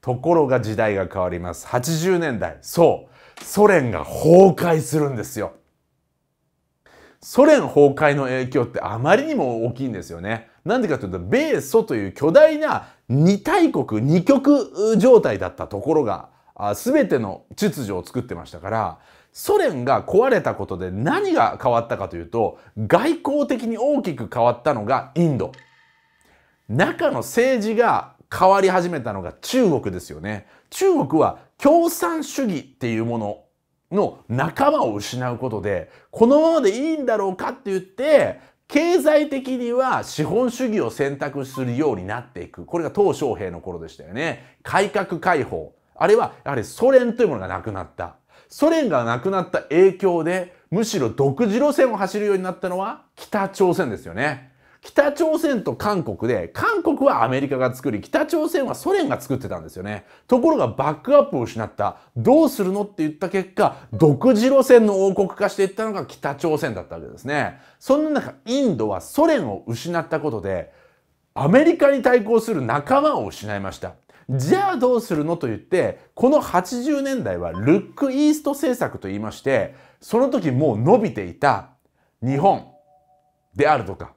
ところが時代が変わります。80年代、そう、ソ連が崩壊するんですよ。ソ連崩壊の影響ってあまりにも大きいんですよね。なんでかというと、米ソという巨大な二大国、二極状態だったところが、すべての秩序を作ってましたから、ソ連が壊れたことで何が変わったかというと、外交的に大きく変わったのがインド。中の政治が変わり始めたのが中国ですよね。中国は共産主義っていうものの仲間を失うことで、このままでいいんだろうかって言って、経済的には資本主義を選択するようになっていく。これが鄧小平の頃でしたよね。改革開放。あれはやはりソ連というものがなくなった。ソ連がなくなった影響で、むしろ独自路線を走るようになったのは北朝鮮ですよね。北朝鮮と韓国で、韓国はアメリカが作り、北朝鮮はソ連が作ってたんですよね。ところがバックアップを失った。どうするのって言った結果、独自路線の王国化していったのが北朝鮮だったわけですね。そんな中、インドはソ連を失ったことで、アメリカに対抗する仲間を失いました。じゃあどうするのと言って、この80年代はルックイースト政策と言いまして、その時もう伸びていた日本であるとか、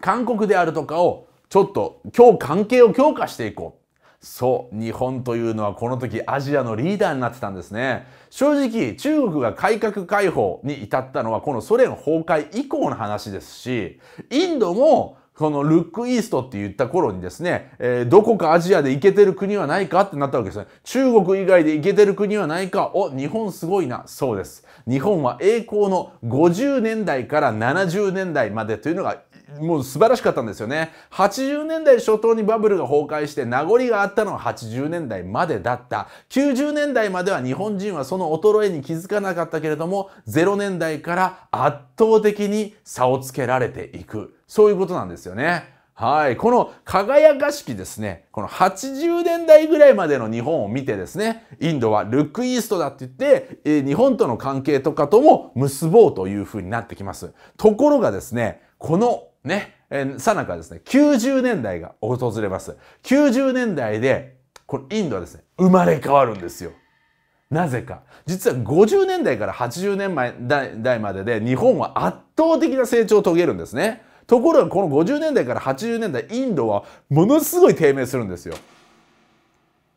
韓国であるとかをちょっと今日関係を強化していこう。そう日本というのはこの時アジアのリーダーになってたんですね正直中国が改革開放に至ったのはこのソ連崩壊以降の話ですしインドもこのルックイーストって言った頃にですね、えー、どこかアジアで行けてる国はないかってなったわけですね。中国以外で行けてる国はないか。お、日本すごいな。そうです。日本は栄光の50年代から70年代までというのがもう素晴らしかったんですよね。80年代初頭にバブルが崩壊して名残があったのは80年代までだった。90年代までは日本人はその衰えに気づかなかったけれども、0年代から圧倒的に差をつけられていく。そういうことなんですよね。はい。この輝かしきですね、この80年代ぐらいまでの日本を見てですね、インドはルックイーストだって言って、え日本との関係とかとも結ぼうというふうになってきます。ところがですね、このね、さなかですね、90年代が訪れます。90年代で、これインドはですね、生まれ変わるんですよ。なぜか。実は50年代から80年前代までで日本は圧倒的な成長を遂げるんですね。ところがこの50年代から80年代インドはものすごい低迷するんですよ。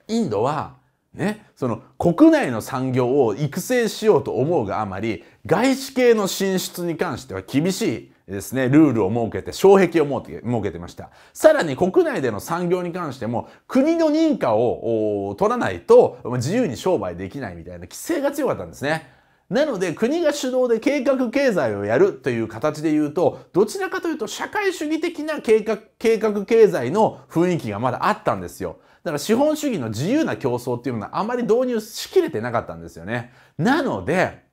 インドはね、その国内の産業を育成しようと思うがあまり外資系の進出に関しては厳しいですね、ルールを設けて、障壁を設け設けてました。さらに国内での産業に関しても、国の認可を取らないと自由に商売できないみたいな規制が強かったんですね。なので国が主導で計画経済をやるという形で言うと、どちらかというと社会主義的な計画、計画経済の雰囲気がまだあったんですよ。だから資本主義の自由な競争っていうのはあまり導入しきれてなかったんですよね。なので、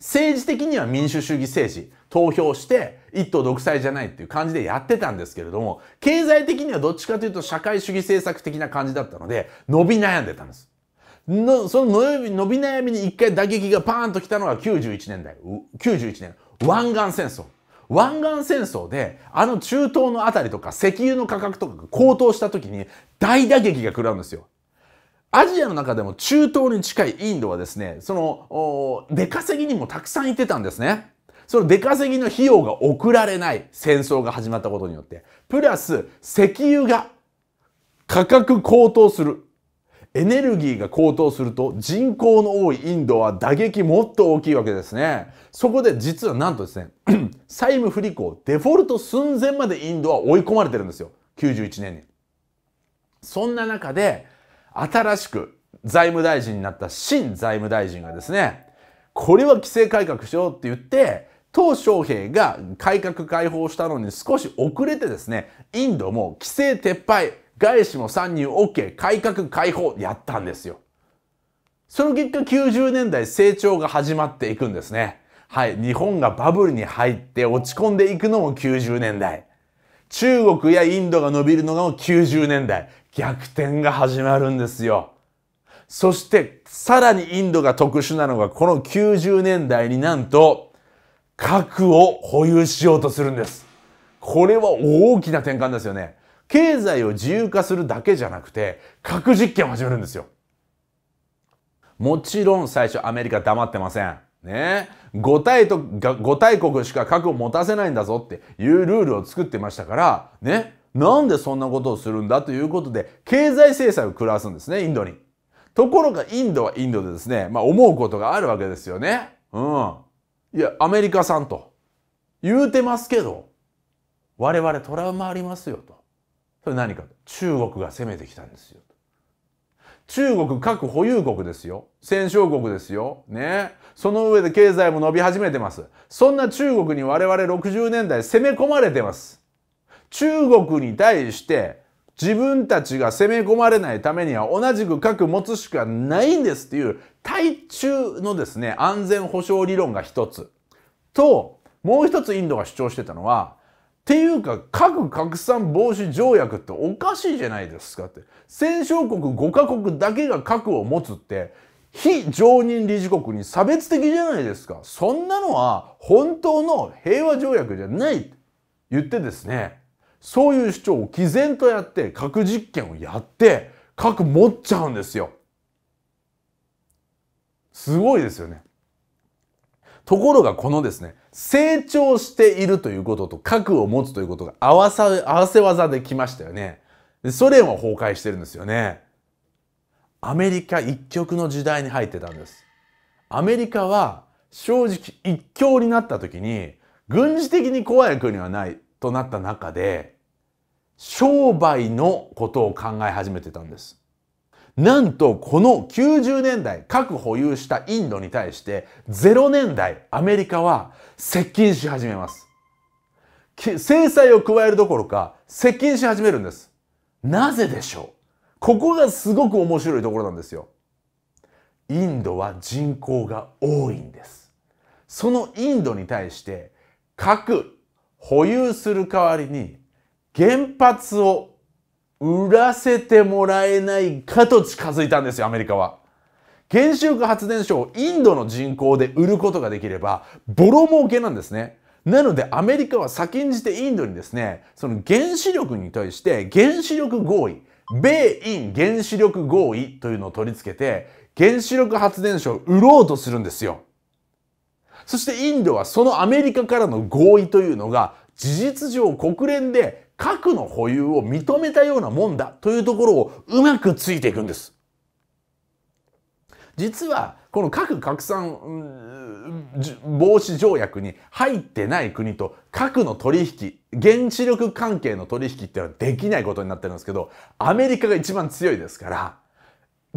政治的には民主主義政治、投票して一党独裁じゃないっていう感じでやってたんですけれども、経済的にはどっちかというと社会主義政策的な感じだったので、伸び悩んでたんです。のその伸び伸び悩みに一回打撃がパーンと来たのが91年代、91年、湾岸戦争。湾岸戦争で、あの中東のあたりとか石油の価格とかが高騰した時に大打撃が食らうんですよ。アジアの中でも中東に近いインドはですね、その、出稼ぎにもたくさん行ってたんですね。その出稼ぎの費用が送られない戦争が始まったことによって、プラス石油が価格高騰する。エネルギーが高騰すると人口の多いインドは打撃もっと大きいわけですね。そこで実はなんとですね、債務不履行、デフォルト寸前までインドは追い込まれてるんですよ。91年に。そんな中で、新しく財務大臣になった新財務大臣がですね、これは規制改革しようって言って、鄧小平が改革開放したのに少し遅れてですね、インドも規制撤廃、外資も参入 OK、改革開放やったんですよ。その結果90年代成長が始まっていくんですね。はい。日本がバブルに入って落ち込んでいくのも90年代。中国やインドが伸びるのが90年代。逆転が始まるんですよ。そしてさらにインドが特殊なのがこの90年代になんと核を保有しようとするんです。これは大きな転換ですよね。経済を自由化するだけじゃなくて核実験を始めるんですよ。もちろん最初アメリカ黙ってません。ね5大と5大国しか核を持たせないんだぞっていうルールを作ってましたから、ね、なんでそんなことをするんだということで、経済制裁を食らわすんですね、インドに。ところがインドはインドでですね、まあ思うことがあるわけですよね。うん。いや、アメリカさんと言うてますけど、我々トラウマありますよと。それ何か中国が攻めてきたんですよ。中国核保有国ですよ。戦勝国ですよ。ね。その上で経済も伸び始めてます。そんな中国に我々60年代攻め込まれてます。中国に対して自分たちが攻め込まれないためには同じく核持つしかないんですっていう対中のですね安全保障理論が一つともう一つインドが主張してたのはっていうか核拡散防止条約っておかしいじゃないですかって戦勝国5カ国だけが核を持つって非常任理事国に差別的じゃないですかそんなのは本当の平和条約じゃないって言ってですねそういう主張を毅然とやって核実験をやって核持っちゃうんですよ。すごいですよね。ところがこのですね成長しているということと核を持つということが合わさ合わせ技できましたよね。ソ連は崩壊してるんですよね。アメリカ一極の時代に入ってたんです。アメリカは正直一強になった時に軍事的に怖い国はないとなった中で商売のことを考え始めてたんです。なんとこの90年代核保有したインドに対して0年代アメリカは接近し始めます。制裁を加えるどころか接近し始めるんです。なぜでしょうここがすごく面白いところなんですよ。インドは人口が多いんです。そのインドに対して核保有する代わりに原発を売らせてもらえないかと近づいたんですよアメリカは。原子力発電所をインドの人口で売ることができればボロ儲けなんですね。なのでアメリカは先んじてインドにですねその原子力に対して原子力合意米印原子力合意というのを取り付けて原子力発電所を売ろうとするんですよ。そしてインドはそのアメリカからの合意というのが事実上国連で核の保有を認めたようなもんだというところをうまくついていくんです。実はこの核拡散防止条約に入ってない国と核の取引原子力関係の取引っていうのはできないことになってるんですけどアメリカが一番強いですから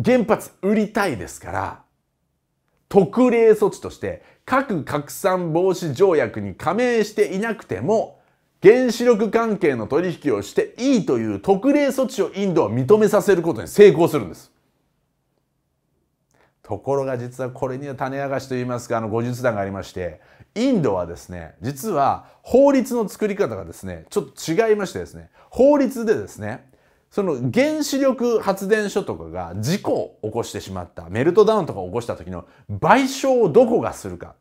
原発売りたいですから特例措置として核拡散防止条約に加盟していなくても原子力関係の取引をしていいという特例措置をインドは認めさせることに成功するんです。ところが実はこれには種明かしといいますかあの後日談がありましてインドはですね実は法律の作り方がですねちょっと違いましてですね法律でですねその原子力発電所とかが事故を起こしてしまった、メルトダウンとか起こした時の賠償をどこがするか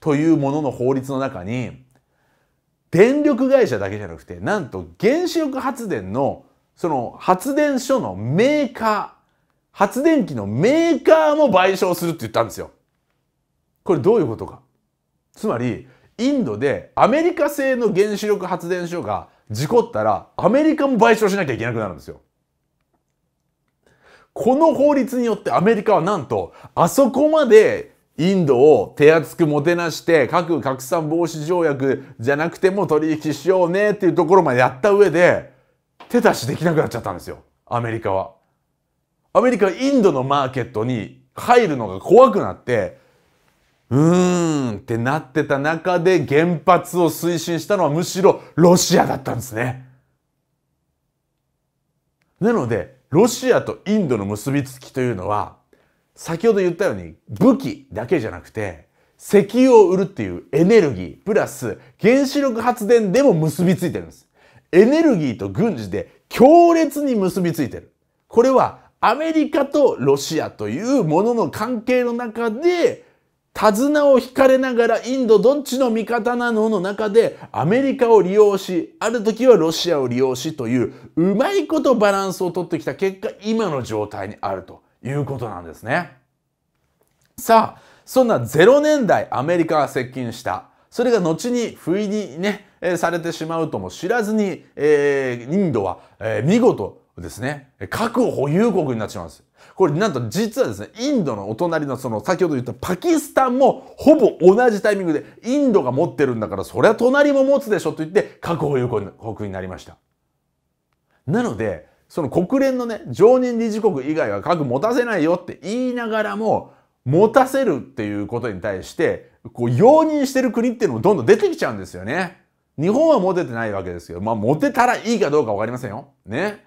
というものの法律の中に、電力会社だけじゃなくて、なんと原子力発電のその発電所のメーカー、発電機のメーカーも賠償するって言ったんですよ。これどういうことか。つまり、インドでアメリカ製の原子力発電所が事故ったらアメリカも賠償しなきゃいけなくなるんですよ。この法律によってアメリカはなんとあそこまでインドを手厚くもてなして核拡散防止条約じゃなくても取引しようねっていうところまでやった上で手出しできなくなっちゃったんですよアメリカは。アメリカはインドのマーケットに入るのが怖くなってうーんってなってた中で原発を推進したのはむしろロシアだったんですね。なので、ロシアとインドの結びつきというのは、先ほど言ったように武器だけじゃなくて、石油を売るっていうエネルギー、プラス原子力発電でも結びついてるんです。エネルギーと軍事で強烈に結びついてる。これはアメリカとロシアというものの関係の中で手綱を引かれながらインドどっちの味方なのの中でアメリカを利用し、ある時はロシアを利用しといううまいことバランスをとってきた結果今の状態にあるということなんですね。さあ、そんな0年代アメリカが接近した。それが後に不意にね、えー、されてしまうとも知らずに、えー、インドは、えー、見事ですね、核保有国になっちまうんです。これなんと実はですね、インドのお隣のその先ほど言ったパキスタンもほぼ同じタイミングでインドが持ってるんだからそりゃ隣も持つでしょと言って核保有国になりました。なので、その国連のね、常任理事国以外は核持たせないよって言いながらも、持たせるっていうことに対して、こう、容認してる国っていうのもどんどん出てきちゃうんですよね。日本は持ててないわけですけど、まあ、持てたらいいかどうか分かりませんよ。ね。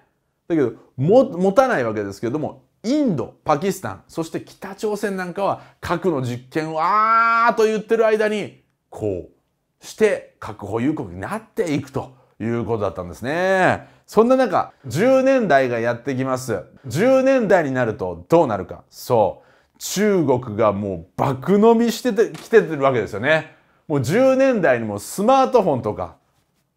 だけど、も、持たないわけですけども、インド、パキスタン、そして北朝鮮なんかは核の実験をあーと言ってる間にこうして核保有国になっていくということだったんですね。そんな中、10年代がやってきます。10年代になるとどうなるか。そう。中国がもう爆飲みしててきててるわけですよね。もう10年代にもスマートフォンとか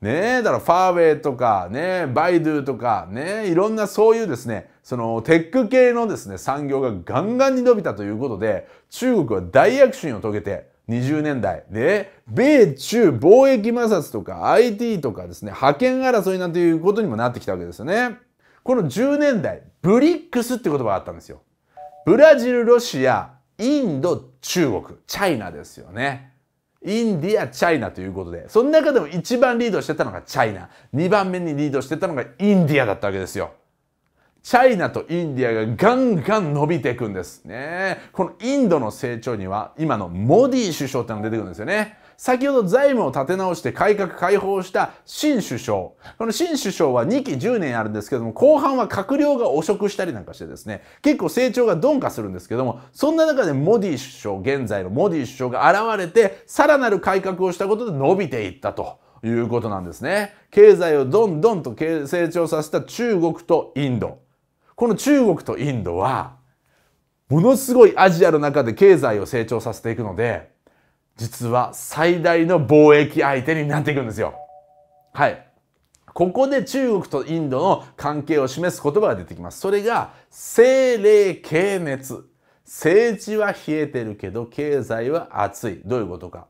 ねえ、だからファーウェイとか、ね、バイドゥとか、ね、いろんなそういうですね、そのテック系のですね、産業がガンガンに伸びたということで、中国は大躍進を遂げて、20年代で、米中貿易摩擦とか IT とかですね、覇権争いなんていうことにもなってきたわけですよね。この10年代、ブリックスって言葉があったんですよ。ブラジル、ロシア、インド、中国、チャイナですよね。インディア、チャイナということで、その中でも一番リードしてたのがチャイナ、二番目にリードしてたのがインディアだったわけですよ。チャイナとインディアがガンガン伸びていくんですね。このインドの成長には今のモディ首相ってのが出てくるんですよね。先ほど財務を立て直して改革開放した新首相。この新首相は2期10年あるんですけども、後半は閣僚が汚職したりなんかしてですね、結構成長が鈍化するんですけども、そんな中でモディ首相、現在のモディ首相が現れて、さらなる改革をしたことで伸びていったと。いうことなんですね。経済をどんどんと成長させた中国とインド。この中国とインドは、ものすごいアジアの中で経済を成長させていくので、実は最大の貿易相手になっていくんですよ。はい。ここで中国とインドの関係を示す言葉が出てきます。それが、政令経熱。政治は冷えてるけど、経済は熱い。どういうことか。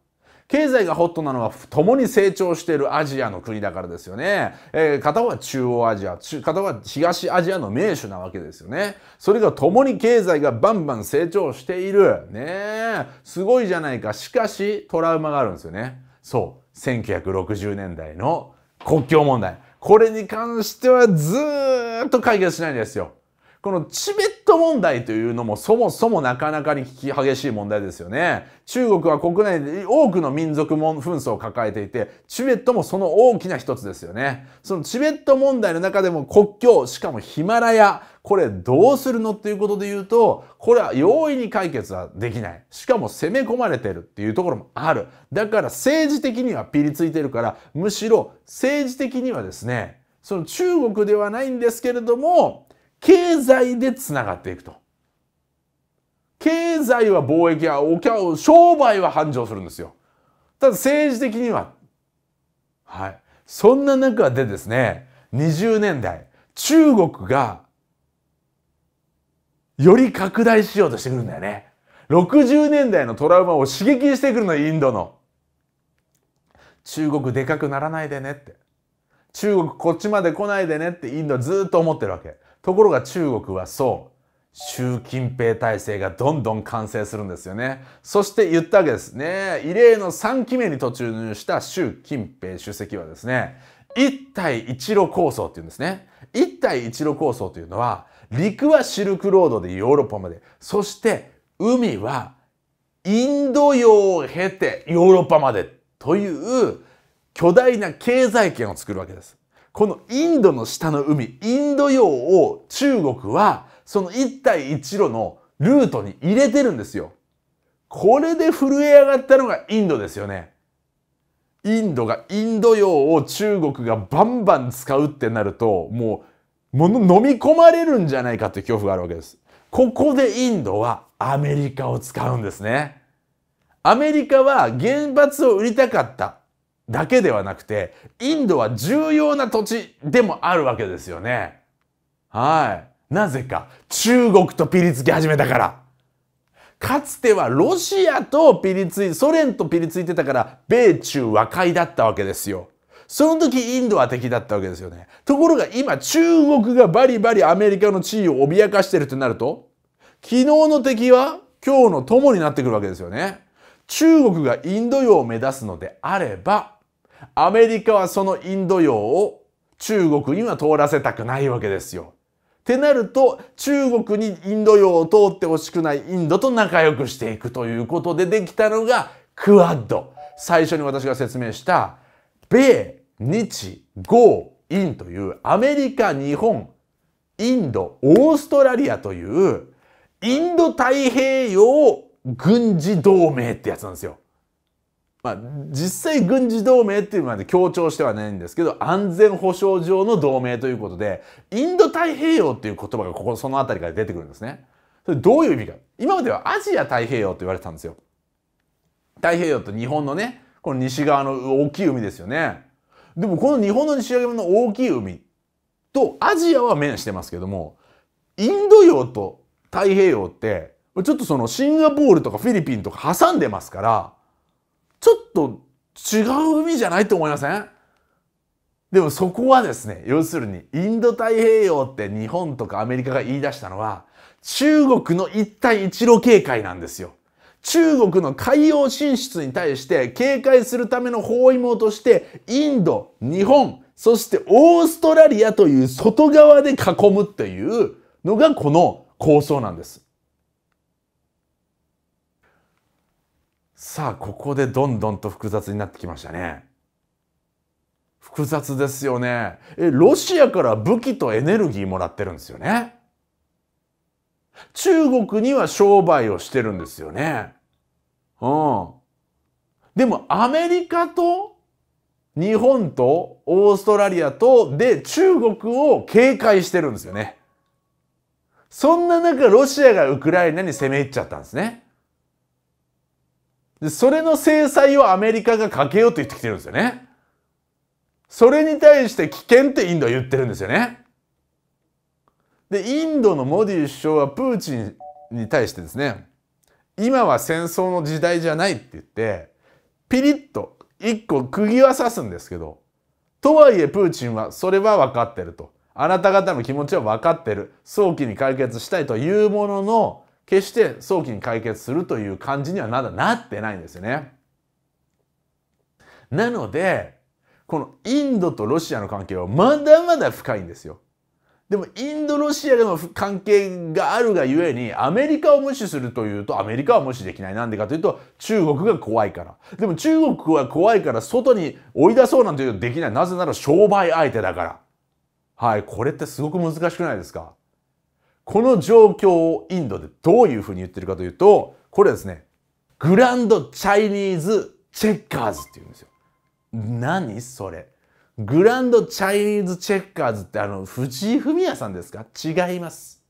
経済がホットなのは共に成長しているアジアの国だからですよね。えー、片方は中央アジア、片方は東アジアの名手なわけですよね。それが共に経済がバンバン成長している。ねえ、すごいじゃないか。しかし、トラウマがあるんですよね。そう。1960年代の国境問題。これに関してはずーっと解決しないんですよ。このチベット問題というのもそもそもなかなかに激しい問題ですよね。中国は国内で多くの民族紛争を抱えていて、チベットもその大きな一つですよね。そのチベット問題の中でも国境、しかもヒマラヤ、これどうするのっていうことで言うと、これは容易に解決はできない。しかも攻め込まれてるっていうところもある。だから政治的にはピリついてるから、むしろ政治的にはですね、その中国ではないんですけれども、経済でつながっていくと。経済は貿易はお客商売は繁盛するんですよ。ただ政治的には。はい。そんな中でですね、20年代、中国がより拡大しようとしてくるんだよね。60年代のトラウマを刺激してくるの、インドの。中国でかくならないでねって。中国こっちまで来ないでねってインドはずっと思ってるわけ。ところが中国はそう習近平体制がどんどん完成するんですよね。そして言ったわけですね。異例の3期目に途中入した習近平主席はですね、一帯一路構想っていうんですね。一帯一路構想というのは、陸はシルクロードでヨーロッパまで、そして海はインド洋を経てヨーロッパまでという巨大な経済圏を作るわけです。このインドの下の海、インド洋を中国はその一帯一路のルートに入れてるんですよ。これで震え上がったのがインドですよね。インドがインド洋を中国がバンバン使うってなると、もう、もの飲み込まれるんじゃないかって恐怖があるわけです。ここでインドはアメリカを使うんですね。アメリカは原発を売りたかった。だけではなくてインドは重要な土地でもあるわけですよね。はい。なぜか中国とピリつき始めたから。かつてはロシアとピリついソ連とピリついてたから米中和解だったわけですよ。その時インドは敵だったわけですよね。ところが今中国がバリバリアメリカの地位を脅かしてるとなると昨日の敵は今日の友になってくるわけですよね。中国がインド洋を目指すのであれば、アメリカはそのインド洋を中国には通らせたくないわけですよ。ってなると、中国にインド洋を通ってほしくないインドと仲良くしていくということでできたのが、クアッド。最初に私が説明した、米、日、豪、インというアメリカ、日本、インド、オーストラリアというインド太平洋軍事同盟ってやつなんですよ。まあ、実際軍事同盟っていうまで強調してはないんですけど安全保障上の同盟ということでインド太平洋っていう言葉がここその辺りから出てくるんですね。それどういう意味か今まではアジア太平洋って言われてたんですよ。太平洋と日本のねこの西側の大きい海ですよね。でもこの日本の西側の大きい海とアジアは面してますけどもインド洋と太平洋ってちょっとそのシンガポールとかフィリピンとか挟んでますからちょっと違う海じゃないと思いませんでもそこはですね要するにインド太平洋って日本とかアメリカが言い出したのは中国の一帯一路警戒なんですよ。中国の海洋進出に対して警戒するための包囲網としてインド、日本、そしてオーストラリアという外側で囲むというのがこの構想なんです。さあここでどんどんと複雑になってきましたね。複雑ですよね。えロシアから武器とエネルギーもらってるんですよね。中国には商売をしてるんですよね。うん。でもアメリカと日本とオーストラリアとで中国を警戒してるんですよね。そんな中ロシアがウクライナに攻め入っちゃったんですね。でそれの制裁をアメリカがかけようと言ってきてるんですよね。それに対して危険ってインドは言ってるんですよね。でインドのモディ首相はプーチンに対してですね今は戦争の時代じゃないって言ってピリッと一個釘は刺すんですけどとはいえプーチンはそれは分かってるとあなた方の気持ちは分かってる早期に解決したいというものの決して早期に解決するという感じにはまだなってないんですよね。なのでこのインドとロシアの関係はまだまだ深いんですよ。でもインドロシアでも関係があるがゆえにアメリカを無視するというとアメリカは無視できないなんでかというと中国が怖いからでも中国は怖いから外に追い出そうなんていうのできないなぜなら商売相手だからはいこれってすごく難しくないですかこの状況をインドでどういうふうに言ってるかというと、これはですね、グランドチャイニーズチェッカーズって言うんですよ。何それ。グランドチャイニーズチェッカーズってあの、藤井フミヤさんですか違います。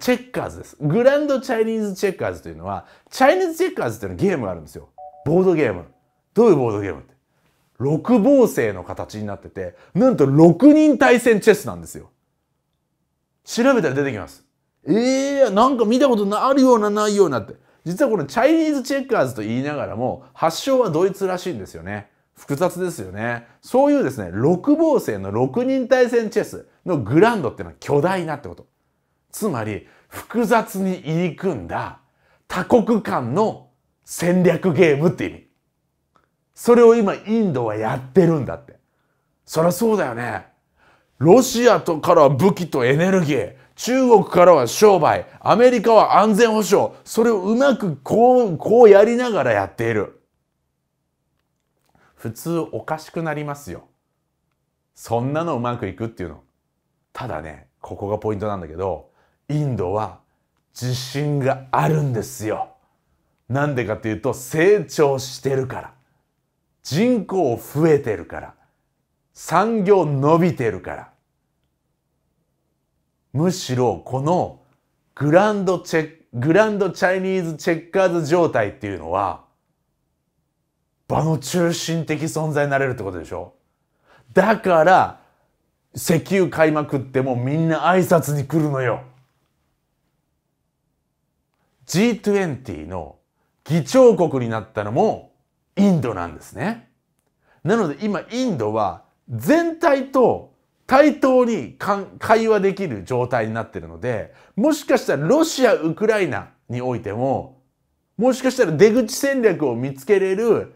チェッカーズです。グランドチャイニーズチェッカーズというのは、チャイニーズチェッカーズっていうのはゲームがあるんですよ。ボードゲーム。どういうボードゲームって。六芒星の形になってて、なんと6人対戦チェスなんですよ。調べたら出てきます。ええー、なんか見たことあるようなないようなって。実はこのチャイニーズチェッカーズと言いながらも、発祥はドイツらしいんですよね。複雑ですよね。そういうですね、六芒星の六人対戦チェスのグランドっていうのは巨大なってこと。つまり、複雑に入り組んだ多国間の戦略ゲームって意味。それを今インドはやってるんだって。そりゃそうだよね。ロシアとからは武器とエネルギー中国からは商売アメリカは安全保障それをうまくこうこうやりながらやっている普通おかしくなりますよそんなのうまくいくっていうのただねここがポイントなんだけどインドは自信があるんですよなんでかっていうと成長してるから人口増えてるから産業伸びてるから。むしろこのグランドチェグランドチャイニーズチェッカーズ状態っていうのは、場の中心的存在になれるってことでしょだから、石油買いまくってもみんな挨拶に来るのよ。G20 の議長国になったのもインドなんですね。なので今インドは全体と対等に会話できる状態になってるので、もしかしたらロシア、ウクライナにおいても、もしかしたら出口戦略を見つけれる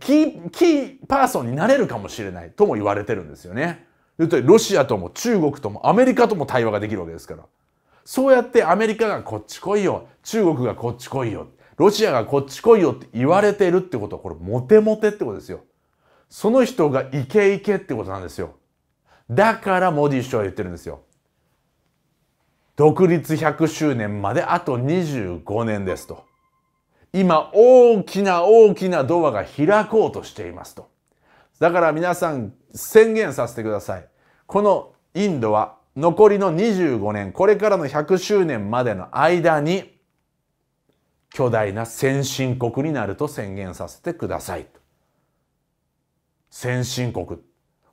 キー、キーパーソンになれるかもしれないとも言われてるんですよね。ロシアとも中国ともアメリカとも対話ができるわけですから。そうやってアメリカがこっち来いよ、中国がこっち来いよ、ロシアがこっち来いよって言われてるってことはこれモテモテってことですよ。その人がイケイケってことなんですよ。だからモディ首相は言ってるんですよ。独立100周年まであと25年ですと。今大きな大きなドアが開こうとしていますと。だから皆さん宣言させてください。このインドは残りの25年、これからの100周年までの間に巨大な先進国になると宣言させてください。先進国。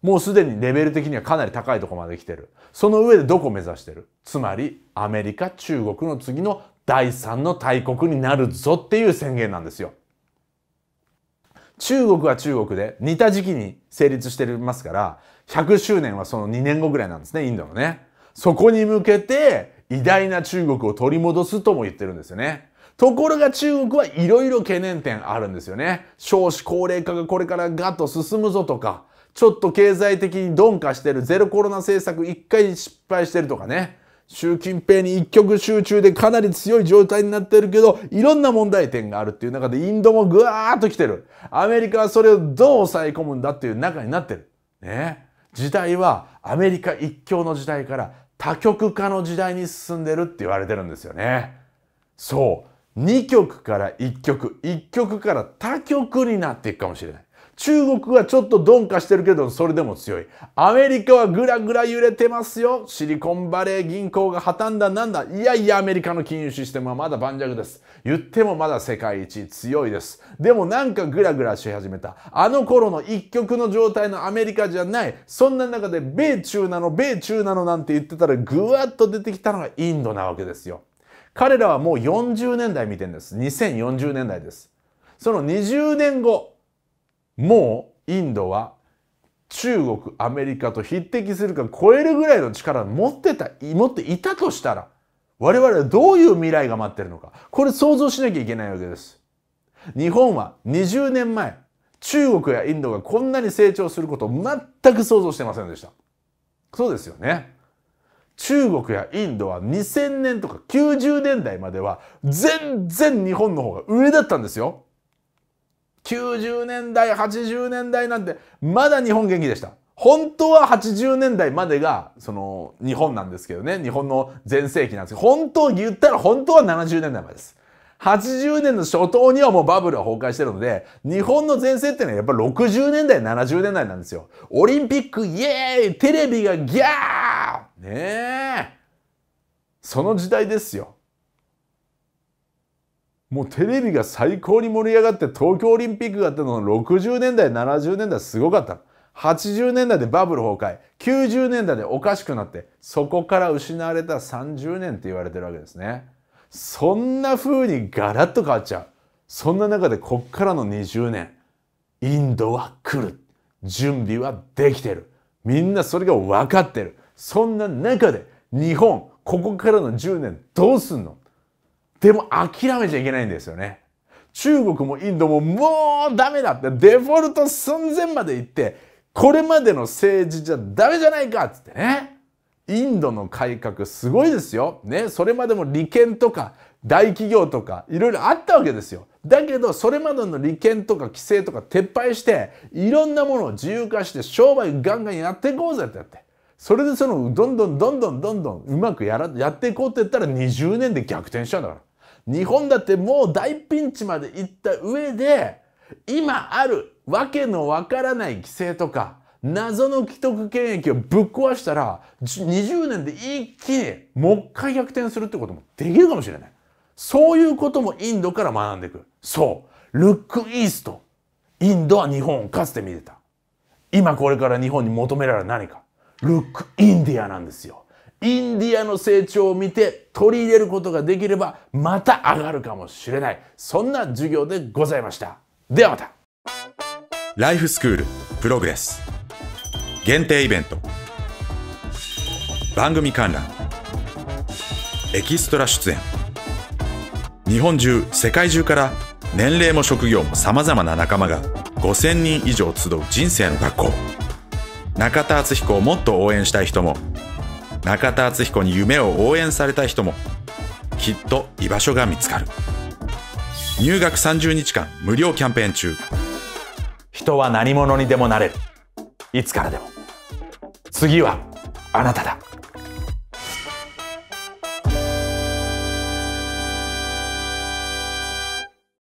もうすでにレベル的にはかなり高いとこまで来てる。その上でどこ目指してるつまりアメリカ、中国の次の第三の大国になるぞっていう宣言なんですよ。中国は中国で似た時期に成立してますから100周年はその2年後ぐらいなんですねインドのね。そこに向けて偉大な中国を取り戻すとも言ってるんですよね。ところが中国はいろいろ懸念点あるんですよね。少子高齢化がこれからガッと進むぞとか、ちょっと経済的に鈍化してるゼロコロナ政策一回失敗してるとかね。習近平に一極集中でかなり強い状態になってるけど、いろんな問題点があるっていう中でインドもぐわーっと来てる。アメリカはそれをどう抑え込むんだっていう中になってる。ね。時代はアメリカ一強の時代から多極化の時代に進んでるって言われてるんですよね。そう。2曲から1曲、1曲から他曲になっていくかもしれない。中国はちょっと鈍化してるけど、それでも強い。アメリカはぐらぐら揺れてますよ。シリコンバレー銀行が破綻だなんだ。いやいや、アメリカの金融システムはまだ盤石です。言ってもまだ世界一強いです。でもなんかぐらぐらし始めた。あの頃の一極の状態のアメリカじゃない。そんな中で米中なの、米中なのなんて言ってたらぐわっと出てきたのがインドなわけですよ。彼らはもう40年代見てるんです。2040年代です。その20年後、もうインドは中国、アメリカと匹敵するか超えるぐらいの力を持ってた、持っていたとしたら、我々はどういう未来が待ってるのか。これ想像しなきゃいけないわけです。日本は20年前、中国やインドがこんなに成長することを全く想像してませんでした。そうですよね。中国やインドは2000年とか90年代までは全然日本の方が上だったんですよ。90年代80年代なんてまだ日本元気でした。本当は80年代までがその日本なんですけどね日本の全盛期なんですけど本当言ったら本当は70年代までです。80年の初頭にはもうバブルは崩壊してるので、日本の前世ってのはやっぱ60年代、70年代なんですよ。オリンピックイエーイテレビがギャーねえその時代ですよもうテレビが最高に盛り上がって東京オリンピックがあったの60年代70年代すごかった80年代でバブル崩壊90年代でおかしくなってそこから失われた30年って言われてるわけですねそんな風にガラッと変わっちゃうそんな中でこっからの20年インドは来る準備はできてるみんなそれが分かってるそんな中で日本、ここからの10年どうすんのでも諦めちゃいけないんですよね。中国もインドももうダメだってデフォルト寸前まで行ってこれまでの政治じゃダメじゃないかっつってね。インドの改革すごいですよ。ね。それまでも利権とか大企業とかいろいろあったわけですよ。だけどそれまでの利権とか規制とか撤廃していろんなものを自由化して商売ガンガンやっていこうぜってやって。それでそのどんどんどんどんどんどんうまくやらやっていこうって言ったら20年で逆転しちゃうんだから。日本だってもう大ピンチまで行った上で今あるわけのわからない規制とか謎の既得権益をぶっ壊したら20年で一気にもう一回逆転するってこともできるかもしれない。そういうこともインドから学んでいく。そう。ルックイースト。インドは日本をかつて見てた。今これから日本に求められる何か。ルックインディアなんですよ。インディアの成長を見て取り入れることができればまた上がるかもしれないそんな授業でございましたではまたライフスクールプログレス限定イベント番組観覧エキストラ出演日本中世界中から年齢も職業もさまざまな仲間が5,000人以上集う人生の学校中田敦彦をもっと応援したい人も中田敦彦に夢を応援された人もきっと居場所が見つかる入学30日間無料キャンペーン中人は何者にでもなれるいつからでも次はあなただ